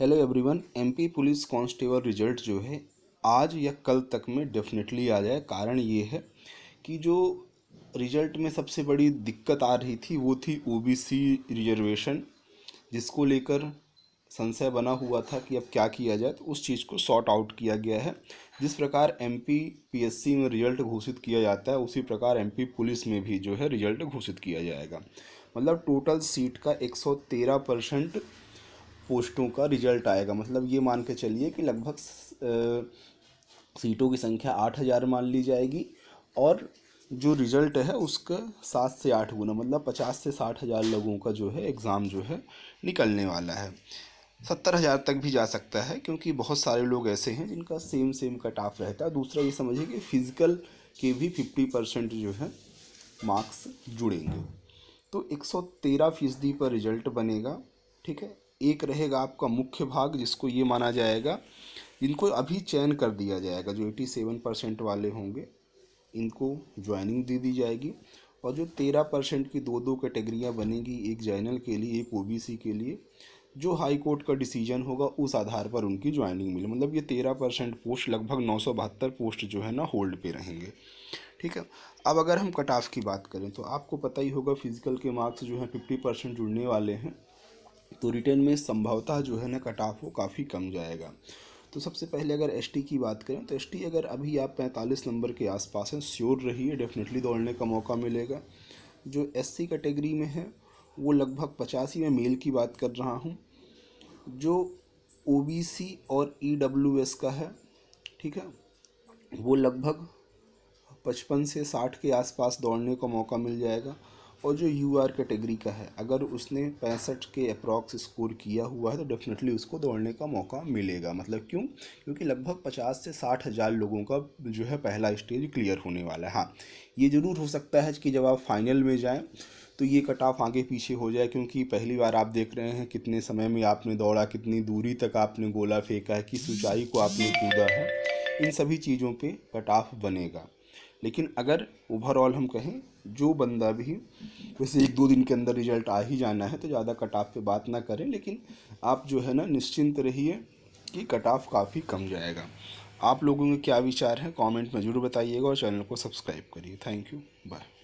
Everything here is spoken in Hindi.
hello everyone MP police constable result जो है आज या कल तक में डेफिनेटली आ जाए कारण ये है कि जो रिजल्ट में सबसे बड़ी दिक्कत आ रही थी वो थी ओबीसी रिजर्वेशन जिसको लेकर संशय बना हुआ था कि अब क्या किया जाए तो उस चीज़ को सॉर्ट आउट किया गया है जिस प्रकार एमपी पीएससी में रिजल्ट घोषित किया जाता है उसी प्रकार एम पुलिस में भी जो है रिजल्ट घोषित किया जाएगा मतलब टोटल सीट का तेरह परसेंट पोस्टों का रिजल्ट आएगा मतलब ये मान के चलिए कि लगभग सीटों की संख्या आठ हज़ार मान ली जाएगी और जो रिज़ल्ट है उसका सात से आठ गुना मतलब पचास से साठ हज़ार लोगों का जो है एग्ज़ाम जो है निकलने वाला है सत्तर हज़ार तक भी जा सकता है क्योंकि बहुत सारे लोग ऐसे हैं जिनका सेम सेम कट ऑफ रहता है दूसरा ये समझिए कि फिज़िकल के भी फिफ्टी परसेंट जो है मार्क्स जुड़ेंगे तो एक सौ तेरह फीसदी पर रिज़ल्ट बनेगा ठीक है एक रहेगा आपका मुख्य भाग जिसको ये माना जाएगा इनको अभी चयन कर दिया जाएगा जो एटी सेवन परसेंट वाले होंगे इनको ज्वाइनिंग दे दी जाएगी और जो तेरह परसेंट की दो दो कैटेगरियाँ बनेगी एक जनरल के लिए एक ओबीसी के लिए जो हाई कोर्ट का डिसीजन होगा उस आधार पर उनकी ज्वाइनिंग मिले मतलब ये तेरह परसेंट पोस्ट लगभग नौ सौ बहत्तर पोस्ट जो है ना होल्ड पे रहेंगे ठीक है अब अगर हम कट ऑफ की बात करें तो आपको पता ही होगा फिजिकल के मार्क्स जो हैं फिफ्टी परसेंट जुड़ने वाले हैं तो रिटर्न में संभवतः जो है ना कट ऑफ वो काफ़ी कम जाएगा तो सबसे पहले अगर एस की बात करें तो एस अगर अभी आप पैंतालीस नंबर के आसपास हैं श्योर रहिए डेफिनेटली दौड़ने का मौका मिलेगा जो एस कैटेगरी में है वो लगभग पचासी में मेल की बात कर रहा हूँ जो ओ और ई e का है ठीक है वो लगभग पचपन से साठ के आसपास दौड़ने का मौका मिल जाएगा और जो यू आर कैटेगरी का है अगर उसने पैंसठ के अप्रॉक्स स्कोर किया हुआ है तो डेफिनेटली उसको दौड़ने का मौका मिलेगा मतलब क्यों क्योंकि लगभग पचास से साठ हज़ार लोगों का जो है पहला स्टेज क्लियर होने वाला है हाँ ये ज़रूर हो सकता है कि जब आप फाइनल में जाएँ तो ये कट ऑफ आगे पीछे हो जाए क्योंकि पहली बार आप देख रहे हैं कितने समय में आपने दौड़ा कितनी दूरी तक आपने गोला फेंका है किस ऊंचाई को आपने कूदा है इन सभी चीज़ों पे कट ऑफ बनेगा लेकिन अगर ओवरऑल हम कहें जो बंदा भी वैसे एक दो दिन के अंदर रिजल्ट आ ही जाना है तो ज़्यादा कट ऑफ पर बात ना करें लेकिन आप जो है ना निश्चिंत रहिए कि कट ऑफ काफ़ी कम जाएगा आप लोगों के क्या विचार हैं कमेंट में ज़रूर बताइएगा और चैनल को सब्सक्राइब करिए थैंक यू बाय